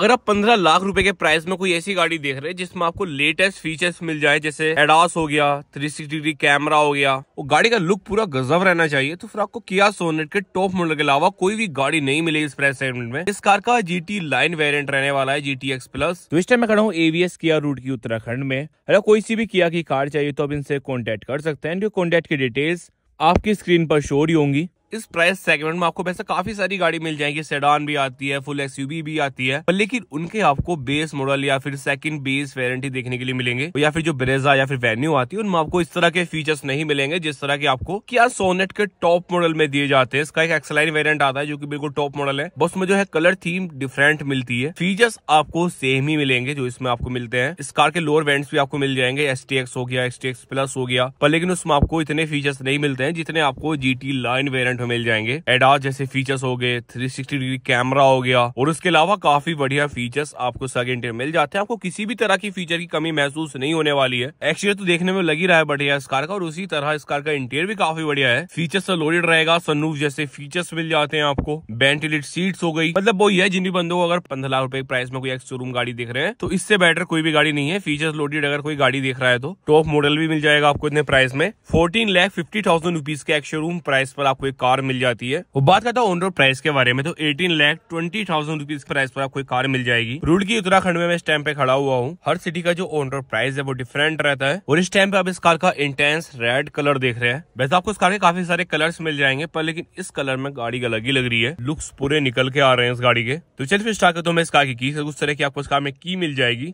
अगर आप पंद्रह लाख रुपए के प्राइस में कोई ऐसी गाड़ी देख रहे हैं जिसमें आपको लेटेस्ट फीचर्स मिल जाए जैसे एडास हो गया थ्री सिक्सटी डिग्री कैमरा हो गया और गाड़ी का लुक पूरा गजब रहना चाहिए तो फिर आपको किया सोनेट के टॉप मॉडल के अलावा कोई भी गाड़ी नहीं मिलेगी इस प्राइस सेगमेंट में इस कार का जीटी लाइन वेरियंट रहने वाला है जीटी एक्स प्लस तो इस टाइम मैं खड़ा हूँ एवीएस किया रूट की उत्तराखंड में अगर कोई सी भी किया की कार चाहिए तो आप इनसे कॉन्टेक्ट कर सकते हैं कॉन्टेक्ट की डिटेल्स आपकी स्क्रीन पर शो रही होंगी इस प्राइस सेगमेंट में आपको वैसे काफी सारी गाड़ी मिल जाएगी सेडान भी आती है फुल एक्सयूवी भी आती है पर लेकिन उनके आपको बेस मॉडल या फिर सेकंड बेस वेरेंटी देखने के लिए मिलेंगे या फिर जो ब्रेजा या फिर वेन्यू आती है उनमें आपको इस तरह के फीचर्स नहीं मिलेंगे जिस तरह के आपको क्या सोनेट के टॉप मॉडल में दिए जाते हैं इसका एक एक्सलाइन वेरियंट आता है जो की बिल्कुल टॉप मॉडल है बस में जो है कलर थीम डिफरेंट मिलती है फीचर्स आपको सेम ही मिलेंगे जो इसमें आपको मिलते हैं इस कार के लोअर वेंट्स भी आपको मिल जाएंगे एस हो गया एस प्लस हो गया पर लेकिन उसमें आपको इतने फीचर्स नहीं मिलते हैं जितने आपको जी लाइन वेरियंट में मिल जाएंगे एडार जैसे फीचर्स हो गए थ्री डिग्री कैमरा हो गया और उसके अलावा काफी बढ़िया फीचर्स आपको सेकेंड ईयर मिल जाते हैं आपको किसी भी तरह की फीचर की कमी महसूस नहीं होने वाली है एक्सटीरियर तो देखने में लगी रहा है बढ़िया इस कार का और उसी तरह इस कार का इंटीरियर भी काफी बढ़िया है फीचर्स से लोडेड रहेगा सनूफ जैसे फीचर्स मिल जाते हैं आपको वेंटिलेट सीट्स हो गई मतलब वो है जिन भी बंदों को अगर पंद्रह लाख रुपए प्राइस में कोई एक्स शोरूम गाड़ी देख रहे हैं तो इससे बेटर कोई भी गाड़ी नहीं है फीचर्स लोडेड अगर कोई गाड़ी देख रहा है तो टॉप मॉडल भी मिल जाएगा आपको इतने प्राइस में fourteen lakh fifty thousand rupees के एक्स शोरूम प्राइस पर आपको एक कार कार मिल जाती है वो बात करता हूँ ऑन रोड प्राइस के बारे में तो eighteen lakh twenty thousand rupees price पर आपको कार मिल जाएगी रूड की उत्तराखंड में मैं इस टाइम पे खड़ा हुआ हूँ हर सिटी का जो ऑन रोड प्राइस है वो डिफरेंट रहता है और इस टाइम पे आप इस कार का इंटेंस रेड कलर देख रहे हैं वैसे आपको इस कार के काफी सारे कलर मिल जाएंगे पर लेकिन इस कलर में गाड़ी अलग ही लग रही है लुक्स पूरे निकल के आ रहे हैं इस गाड़ी के तो चल फिर स्टार्ट करता हूँ मैं इस कार की की उस तरह की आपको इस कार में की मिल जाएगी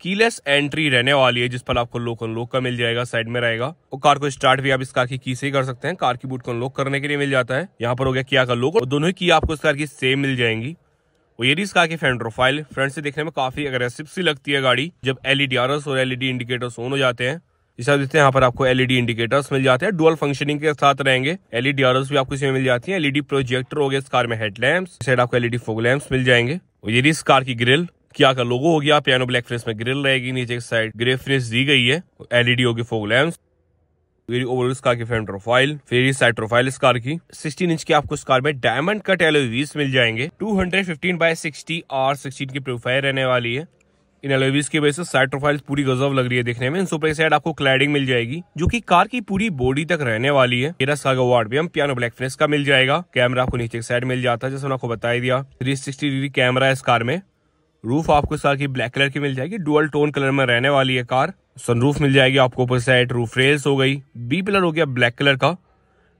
कीलेस एंट्री रहने वाली है जिस पर आपको लॉक अनलॉक का मिल जाएगा साइड में रहेगा और कार को स्टार्ट भी आप इस कार की की से ही कर सकते हैं कार की बूट को अनलॉक करने के लिए मिल जाता है यहाँ पर हो गया किया का लोक और दोनों ही की आपको इस कार की सेम मिल जाएंगी और ये इस कार की फ्रंट प्रोफाइल फ्रंट से देखने में काफी अग्रेसिव सी लगती है गाड़ी जब एलईडी आरस और एलईडी इंडिकेटर्स ऑन हो जाते हैं इस हिसाब से यहाँ पर आपको एलईडी इंडिकेटर्स मिल जाते हैं डुअल फंक्शनिंग के साथ रहेंगे एलईडी आरस भी आपको इसमें मिल जाती है एलईडी प्रोजेक्टर हो गया इस कार में हेडलैम्प साइड आपको एलईडी फोक लैम्प मिल जाएंगे और ये इस कार की ग्रिल क्या का लोगो हो गया पियानो ब्लैक फ्रेस में ग्रिल रहेगी नीचे की साइड ग्रे फ्रेस दी गई है एलईडी होगी फोक लैम्प वेरी कार की फ्रंट प्रोफाइल फेरी साइड प्रोफाइल इस कार की 16 इंच आपको इस कार में डायमंड कट एलोई मिल जाएंगे 215 बाय आर 16 की प्रोफाइल रहने वाली है इन एलोवीज की वजह से साइड प्रोफाइल पूरी गजब लग रही है देखने में इन सुपर साइड आपको क्लैडिंग मिल जाएगी जो कि कार की पूरी बॉडी तक रहने वाली है तेरह साल का वार्ड भी हम पियानो ब्लैक फ्रेस का मिल जाएगा कैमरा आपको नीचे साइड मिल जाता है जैसे मैंने आपको बताया दिया थ्री सिक्सटी डिग्री कैमरा है इस कार में रूफ आपको इस कार की ब्लैक कलर की मिल जाएगी डुअल टोन कलर में रहने वाली है कार सनरूफ मिल जाएगी आपको ऊपर सेट रूफ रेल्स हो गई बी पिलर हो गया ब्लैक कलर का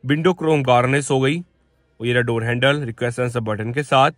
विंडो क्रोम गार्निस हो गई और ये डोर हैंडल रिक्वेस्ट बटन के साथ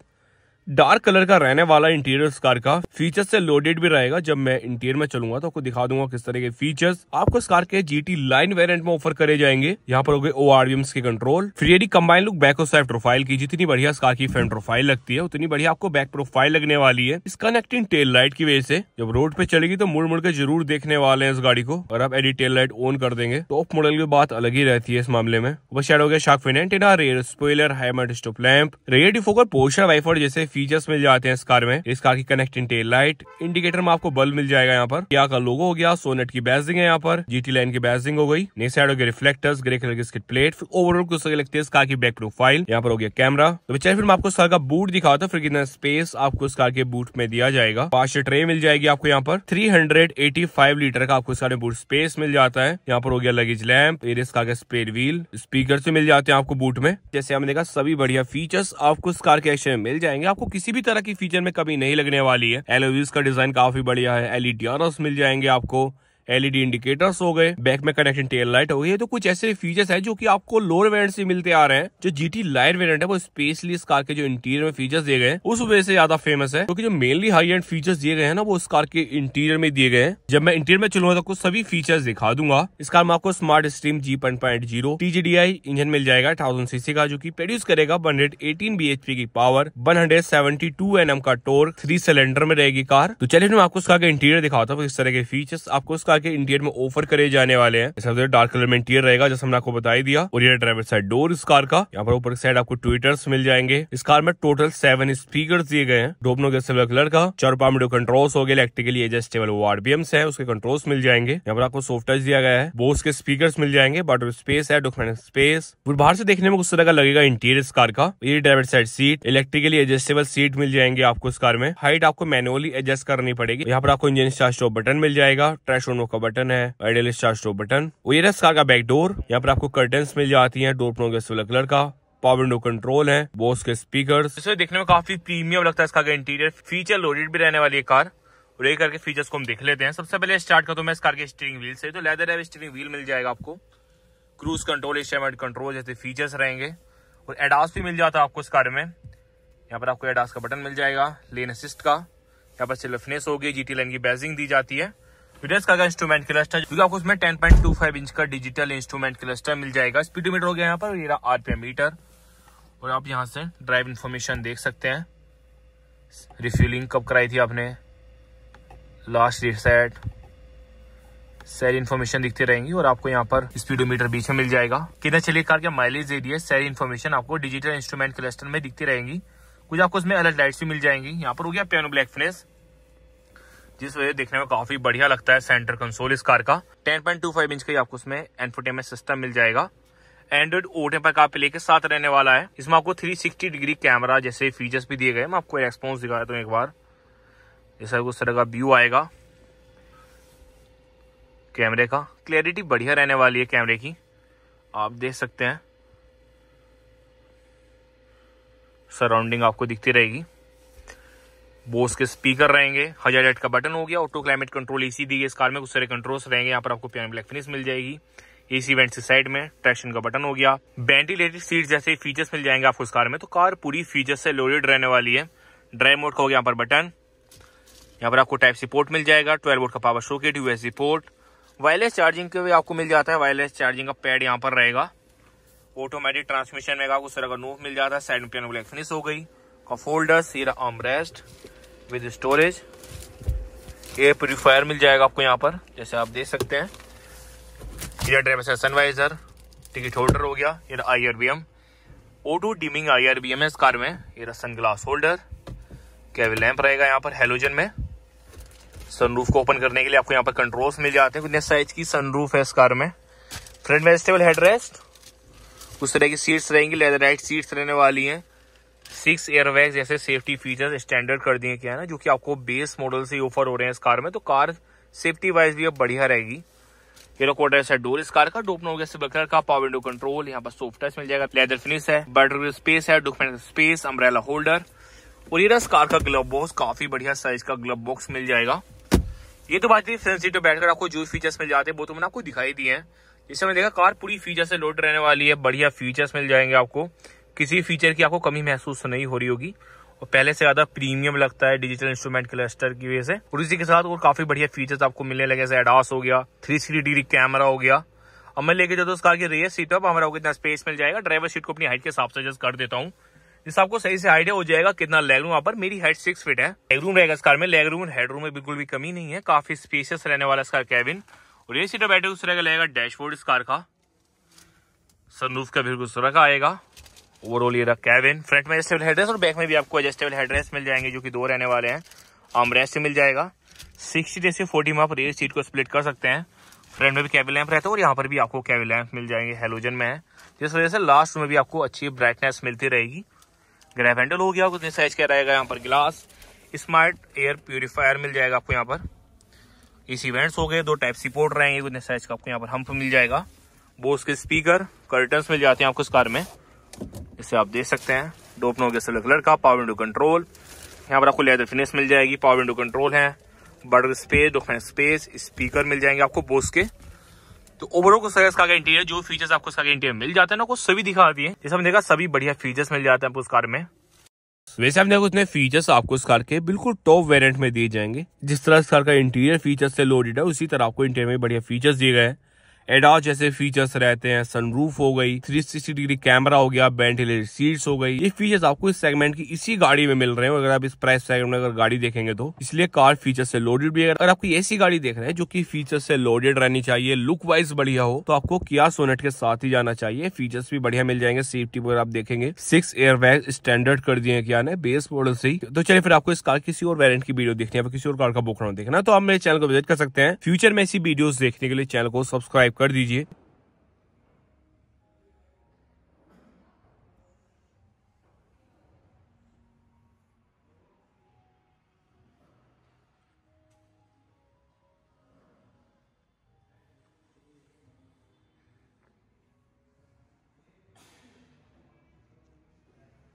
डार्क कलर का रहने वाला इंटीरियर इस कार का फीचर्स से लोडेड भी रहेगा जब मैं इंटीरियर में चलूंगा तो आपको दिखा दूंगा किस तरह के फीचर्स आपको इस कार के जीटी लाइन वेरिएंट में ऑफर करे जाएंगे यहाँ पर हो गए ओ के कंट्रोल फ्रीडी कंबाइन लुक बैक और साइड प्रोफाइल की जितनी बढ़िया इस कार की फ्रंट प्रोफाइल लगती है उतनी बढ़िया आपको बैक प्रोफाइल लगने वाली है इस कनेक्टिंग टेल लाइट की वजह से जब रोड पे चलेगी तो मुड़ मुड़ के जरूर देखने वाले हैं इस गाड़ी को और आप एडी टेल लाइट ऑन कर देंगे टॉप तो मॉडल की बात अलग ही रहती है इस मामले में बस शेड हो गया shark fin antenna rear spoiler high mount stop lamp rear defogger portion wiper जैसे फीचर्स मिल जाते हैं इस कार में इस कार की कनेक्टिंग टेल लाइट इंडिकेटर में आपको बल्ब मिल जाएगा यहाँ पर क्या का लोगो हो गया सोनेट की बैजिंग है यहाँ पर जीटी लाइन की बैजिंग हो गई ने साइड हो गया रिफ्लेक्टर्स ग्रे कलर की इसकी प्लेट ओवरऑल कुछ लगती है इस कार की बैक प्रोफाइल यहाँ पर हो गया कैमरा तो बेचारे फिर मैं आपको सर का बूट दिखाता फिर कितना स्पेस आपको इस कार के बूट में दिया जाएगा पांच ट्रे मिल जाएगी आपको यहाँ पर फाइव लीटर का आपको इस कार में बूट स्पेस मिल जाता है यहाँ पर हो गया लगेज लैम्प फिर इस कार का स्पेयर व्हील स्पीकर से मिल जाते हैं आपको बूट में जैसे हमने देखा सभी बढ़िया फीचर्स आपको इस कार के एक्शन में मिल जाएंगे आपको किसी भी तरह की फीचर में कमी नहीं लगने वाली है एलोवीज का डिजाइन काफी बढ़िया है एलईडी e मिल जाएंगे आपको एलईडी इंडिकेटर्स e हो गए बैक में कनेक्शन टेल लाइट हो गई तो कुछ ऐसे फीचर्स है जो की आपको लोअर वेरियंट से मिलते आ रहे हैं जो जीटी लाइट वेरियंट है वो स्पेशली इस कार के जो इंटीरियर में फीचर्स दिए गए उस वजह से ज्यादा फेमस है क्योंकि जो मेनली हाई एंड फीचर्स दिए गए हैं ना वो इस कार के इंटीरियर में दिए गए हैं जब मैं इंटीरियर में चलूंगा तो सभी फीचर्स दिखा दूंगा इस कार में आपको smart stream G point point zero TGDI engine मिल जाएगा थाउजेंड सीसी का जो की प्रोड्यूस करेगा वन एटीन बीएचपी की power one hundred seventy two M का टोर थ्री सिलेंडर में रहेगी कार तो चलिए मैं आपको इसका इंटीरियर दिखाता हूँ इस तरह के फीचर्स आपको उसका प्रकार के इंटीरियर में ऑफर करे जाने वाले हैं सबसे डार्क कलर में इंटीरियर रहेगा जैसे हमने आपको बताई दिया और ये ड्राइवर साइड डोर इस कार का यहाँ पर ऊपर साइड आपको ट्विटर्स मिल जाएंगे इस कार में टोटल सेवन स्पीकर दिए गए हैं डोपनो के सिल्वर कलर का चार पामिडो कंट्रोल्स हो गए इलेक्ट्रिकली एडजस्टेबल वो आरबीएम्स है उसके कंट्रोल्स मिल जाएंगे यहाँ पर आपको सॉफ्ट टच दिया गया है बोस के स्पीकर मिल जाएंगे बट स्पेस है डॉक्यूमेंट स्पेस बाहर से देखने में उस तरह का लगेगा इंटीरियर इस कार का ये driver side seat electrically adjustable seat मिल जाएंगे आपको इस कार में हाइट आपको मैनुअली एडजस्ट करनी पड़ेगी यहाँ पर आपको इंजन स्टार्ट स्टॉप बटन मिल जाएगा ट्रैश ऑन का बटन है आइडियल स्टार्ट स्टोव बटन और ये कार का बैक डोर यहाँ पर आपको कर्टन मिल जाती है डोर प्रोग्रेसिव कलर का पावर विंडो कंट्रोल है बोस के स्पीकर देखने में काफी प्रीमियम लगता है इसका इंटीरियर फीचर लोडेड भी रहने वाली है कार और ये करके फीचर्स को हम देख लेते हैं सबसे पहले स्टार्ट करता हूँ मैं इस कार के स्टीयरिंग व्हील से तो लेदर है स्टीयरिंग व्हील मिल जाएगा आपको क्रूज कंट्रोल स्टेमेंट कंट्रोल जैसे फीचर्स रहेंगे और एडास भी मिल जाता है आपको इस कार में यहाँ पर आपको एडास का बटन मिल जाएगा लेन असिस्ट का यहाँ पर सिर्फ होगी जी लाइन की बैजिंग दी जाती है यूडेस का इंस्ट्रूमेंट क्लस्टर क्योंकि आपको उसमें फाइव इंच का डिजिटल इंस्ट्रूमेंट क्लस्टर मिल जाएगा स्पीडोमीटर हो गया यहाँ पर ये आरपीएम मीटर और आप यहाँ से ड्राइव इन्फॉर्मेशन देख सकते हैं रिफ्यूलिंग कब कराई थी आपने लास्ट रिसेट सारी इन्फॉर्मेशन दिखती रहेंगी और आपको यहाँ पर स्पीडोमीटर बीच में मिल जाएगा कितना चलिए कार के माइलेज दे दिए सारी इन्फॉर्मेशन आपको डिजिटल इंस्ट्रूमेंट क्लस्टर में दिखती रहेंगी कुछ आपको उसमें अलर्ट लाइट्स भी मिल जाएंगी यहाँ पर हो गया पियानो ब्लैक फ्लेस जिस वजह देखने में काफी बढ़िया लगता है सेंटर कंसोल इस कार का 10.25 इंच का आपको उसमें एनफोटेमेंट सिस्टम मिल जाएगा एंड्रॉइड ओटे पर आप लेके साथ रहने वाला है इसमें आपको 360 डिग्री कैमरा जैसे फीचर्स भी दिए गए मैं आपको एक्सपोन्स दिखा देता हूँ एक बार जैसा उस तरह का व्यू आएगा कैमरे का क्लियरिटी बढ़िया रहने वाली है कैमरे की आप देख सकते हैं सराउंडिंग आपको दिखती रहेगी बोस के स्पीकर रहेंगे हजार एट का बटन हो गया ऑटो क्लाइमेट कंट्रोल एसी दी गई इस कार में कुछ सारे कंट्रोल्स रहेंगे यहाँ पर आपको पियानो ब्लैक फिनिश मिल जाएगी एसी वेंट से साइड में ट्रैक्शन का बटन हो गया वेंटिलेटेड सीट जैसे फीचर्स मिल जाएंगे आपको इस कार में तो कार पूरी फीचर से लोडेड रहने वाली है ड्राइव मोड का हो गया यहाँ पर बटन यहाँ पर आपको टाइप सी पोर्ट मिल जाएगा ट्वेल्व वोट का power socket USB port wireless charging के भी आपको मिल जाता है वायरलेस चार्जिंग का पैड यहाँ पर रहेगा ऑटोमेटिक ट्रांसमिशन रहेगा आपको सर का नोट मिल जाता है साइड में पियानो ब्लैक फिनिश हो गई का फोल्डर्स ये arm rest with storage air purifier मिल जाएगा आपको यहाँ पर जैसे आप देख सकते हैं ये ड्राइवर से सनवाइजर टिकट होल्डर हो गया ये आई आर बी एम ओ dimming I R V M है इस कार में ये sun glass holder cabin lamp रहेगा यहाँ पर हेलोजन में सनरूफ को ओपन करने के लिए आपको यहाँ पर कंट्रोल्स मिल जाते हैं कितने साइज की सनरूफ है इस कार में फ्रंट वेजिटेबल हेडरेस्ट उस तरह की सीट्स रहेंगी लेदर राइट सीट्स रहने वाली हैं सिक्स एयरबैग जैसे सेफ्टी फीचर्स स्टैंडर्ड कर दिए क्या है ना जो कि आपको बेस मॉडल से ऑफर हो रहे हैं इस कार में तो कार सेफ्टी वाइज भी अब बढ़िया रहेगी येलो कोटर है डोर इस कार का डोपनो गैस बकर का पावर विंडो कंट्रोल यहाँ पर सॉफ्ट टच मिल जाएगा लेदर फिनिश है बटर स्पेस है डॉक्यूमेंट स्पेस अम्ब्रेला होल्डर और ये इस कार का ग्लव बॉक्स काफी बढ़िया साइज का ग्लव बॉक्स मिल जाएगा ये तो बात थी फ्रंट सीट पर बैठकर आपको जो फीचर्स मिल जाते हैं वो तो मैंने आपको दिखाई दिए हैं जिससे मैंने देखा कार पूरी फीचर से लोड रहने वाली है बढ़िया फीचर्स मिल जाएंगे आपको किसी फीचर की आपको कमी महसूस नहीं हो रही होगी और पहले से ज्यादा प्रीमियम लगता है डिजिटल इंस्ट्रूमेंट क्लस्टर की वजह से और इसी के साथ और काफी बढ़िया फीचर्स आपको मिलने लगे जैसे एडास हो गया थ्री सिक्सटी डिग्री कैमरा हो गया अब मैं लेके जाता हूँ इस कार की रेयर सीट पर हमारा कितना स्पेस मिल जाएगा ड्राइवर सीट को अपनी हाइट के हिसाब से एडजस्ट कर देता हूँ जिससे आपको सही से आइडिया हो जाएगा कितना लेग रूम यहाँ पर मेरी हाइट सिक्स फीट है लेग रूम रहेगा इस कार में लेग रूम और हेड रूम में बिल्कुल भी कमी नहीं है काफी स्पेशियस रहने वाला इसका कैबिन और ये सीट बैठे उस रहेगा डैशबोर्ड इस कार का सनूफ का बिल्कुल सुरखा आएगा ओवरऑल ये रहा कैबिन फ्रंट में एडजस्टेबल हेडरेस्ट और बैक में भी आपको एडजस्टेबल हेडरेस्ट मिल जाएंगे जो कि दो रहने वाले हैं आमरेस्ट मिल जाएगा सिक्सटी से फोर्टी में आप रेयर सीट को स्प्लिट कर सकते हैं फ्रंट में भी कैबिन लैंप रहता है और यहाँ पर भी आपको कैबिन लैंप मिल जाएंगे हेलोजन में जिस वजह से लास्ट में भी आपको अच्छी ब्राइटनेस मिलती रहेगी ग्रैफ हैंडल हो गया कुछ साइज का रहेगा यहाँ पर गिलास स्मार्ट एयर प्योरीफायर मिल जाएगा आपको यहाँ पर इस इवेंट्स हो गए दो टाइप सी पोर्ट रहेंगे कुछ साइज का आपको यहाँ पर हम्प मिल जाएगा बोस के स्पीकर कर्टन्स मिल जाते हैं आपको इस कार में इसे आप देख सकते हैं डोपनो के सिल्वर कलर का पावर विंडो कंट्रोल यहाँ पर आपको लेदर फिनिश मिल जाएगी पावर विंडो कंट्रोल है bottle space document space speaker मिल जाएंगे आपको बोस के तो ओवरऑल को सर इसका इंटीरियर जो फीचर्स आपको इसका इंटीरियर मिल जाते हैं ना सभी दिखा दिए जैसे हम देखा सभी बढ़िया फीचर्स मिल जाते हैं आपको उस कार में वैसे हमने कुछ नए फीचर्स आपको इस कार के बिल्कुल टॉप वेरिएंट में दिए जाएंगे जिस तरह इस कार का इंटीरियर फीचर्स से लोडेड है उसी तरह आपको इंटीरियर में बढ़िया फीचर्स दिए गए हैं एडॉस जैसे फीचर्स रहते हैं सनरूफ हो गई थ्री सिक्सटी डिग्री कैमरा हो गया वेंटिलेटर सीट्स हो गई ये फीचर्स आपको इस सेगमेंट की इसी गाड़ी में मिल रहे हैं अगर आप इस प्राइस सेगमेंट में अगर गाड़ी देखेंगे तो इसलिए कार फीचर से लोडेड भी है अगर आपको ऐसी गाड़ी देख रहे हैं जो की फीचर से लोडेड रहनी चाहिए लुक वाइज बढ़िया हो तो आपको क्या सोनेट के साथ ही जाना चाहिए फीचर्स भी बढ़िया मिल जाएंगे सेफ्टी पर आप देखेंगे सिक्स एयर स्टैंडर्ड कर दिए क्या ने बेस मॉडल से ही तो चलिए फिर आपको इस कार किसी और वेरियंट की वीडियो देखनी है किसी और कार का बुक देखना तो आप मेरे चैनल को विजिट कर सकते हैं फ्यूचर में ऐसी वीडियो देखने के लिए चैनल को सब्सक्राइब कर दीजिए